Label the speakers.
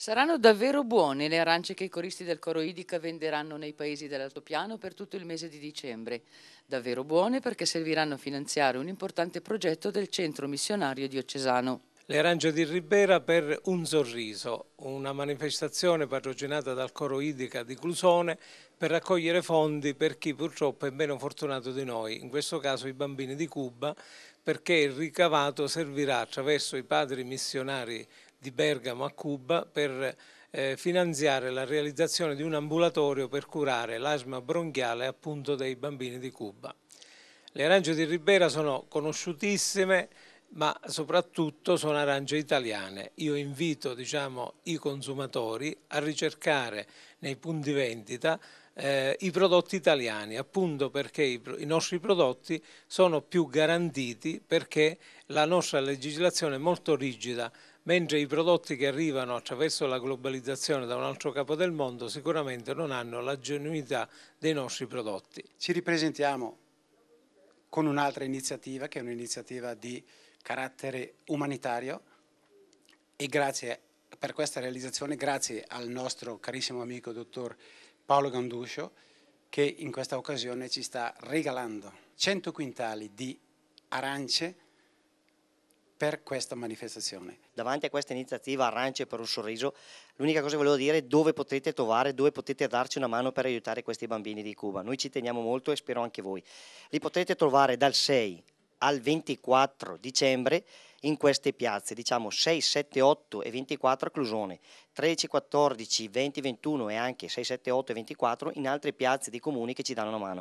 Speaker 1: Saranno davvero buone le arance che i coristi del coro Idica venderanno nei paesi dell'Altopiano per tutto il mese di dicembre. Davvero buone perché serviranno a finanziare un importante progetto del centro missionario diocesano.
Speaker 2: Le arance di Ribera per un sorriso, una manifestazione patrocinata dal coro Idica di Clusone per raccogliere fondi per chi purtroppo è meno fortunato di noi, in questo caso i bambini di Cuba, perché il ricavato servirà attraverso i padri missionari di Bergamo a Cuba per eh, finanziare la realizzazione di un ambulatorio per curare l'asma bronchiale appunto dei bambini di Cuba. Le arance di Ribera sono conosciutissime ma soprattutto sono arance italiane. Io invito diciamo, i consumatori a ricercare nei punti vendita eh, i prodotti italiani, appunto perché i, i, nostri prodotti sono più garantiti perché la nostra legislazione è molto rigida mentre i prodotti che arrivano attraverso la globalizzazione da un altro capo del mondo sicuramente non hanno la genuinità dei nostri prodotti. Ci ripresentiamo con
Speaker 3: un'altra iniziativa che è un'iniziativa di carattere umanitario e grazie per questa realizzazione, grazie al nostro carissimo amico dottor Paolo Ganduscio che in questa occasione ci sta regalando 100 quintali
Speaker 4: di arance per questa manifestazione. Davanti a questa iniziativa Arance per un sorriso, l'unica cosa che volevo dire è dove potete trovare, dove potete darci una mano per aiutare questi bambini di Cuba. Noi ci teniamo molto e spero anche voi. Li potete trovare dal 6 al 24 dicembre in queste piazze, diciamo 6, 7, 8 e 24 a Clusone, 13, 14, 20, 21 e anche 6, 7, 8 e 24 in altre piazze di comuni che ci danno una mano.